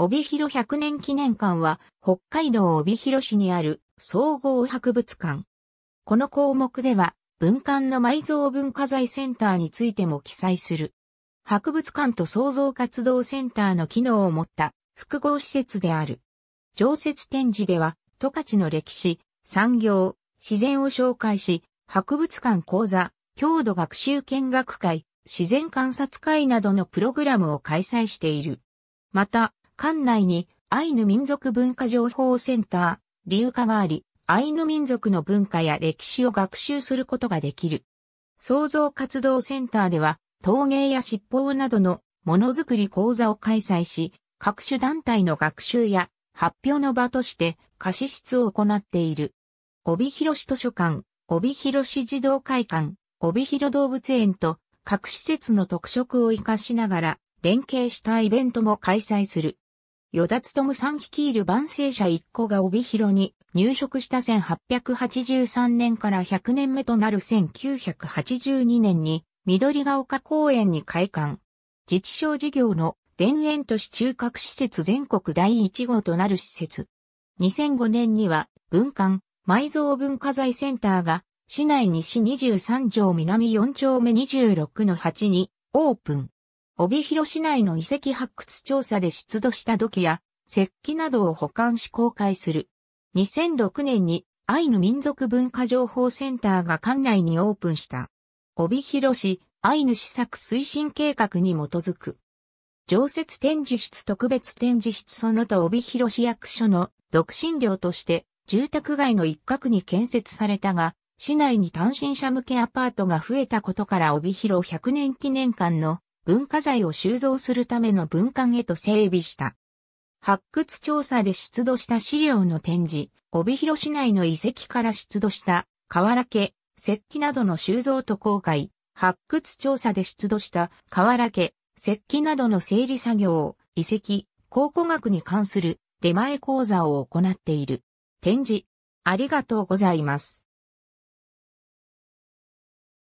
帯広100年記念館は北海道帯広市にある総合博物館。この項目では文館の埋蔵文化財センターについても記載する。博物館と創造活動センターの機能を持った複合施設である。常設展示では十勝の歴史、産業、自然を紹介し、博物館講座、郷土学習見学会、自然観察会などのプログラムを開催している。また、館内にアイヌ民族文化情報センター、理由化があり、アイヌ民族の文化や歴史を学習することができる。創造活動センターでは、陶芸や執法などのものづくり講座を開催し、各種団体の学習や発表の場として貸し室を行っている。帯広市図書館、帯広市児童会館、帯広動物園と各施設の特色を活かしながら連携したイベントも開催する。与田勤さん率いる万世社一個が帯広に入植した1883年から100年目となる1982年に緑ヶ丘公園に開館。自治省事業の田園都市中核施設全国第1号となる施設。2005年には文館埋蔵文化財センターが市内西23条南4丁目26の8にオープン。帯広市内の遺跡発掘調査で出土した土器や石器などを保管し公開する。2006年にアイヌ民族文化情報センターが館内にオープンした。帯広市アイヌ施策推進計画に基づく。常設展示室特別展示室その他帯広市役所の独身寮として住宅街の一角に建設されたが、市内に単身者向けアパートが増えたことから帯広100年記念館の文化財を収蔵するための文館へと整備した。発掘調査で出土した資料の展示、帯広市内の遺跡から出土した河原家、石器などの収蔵と公開、発掘調査で出土した河原家、石器などの整理作業、遺跡、考古学に関する出前講座を行っている。展示、ありがとうございます。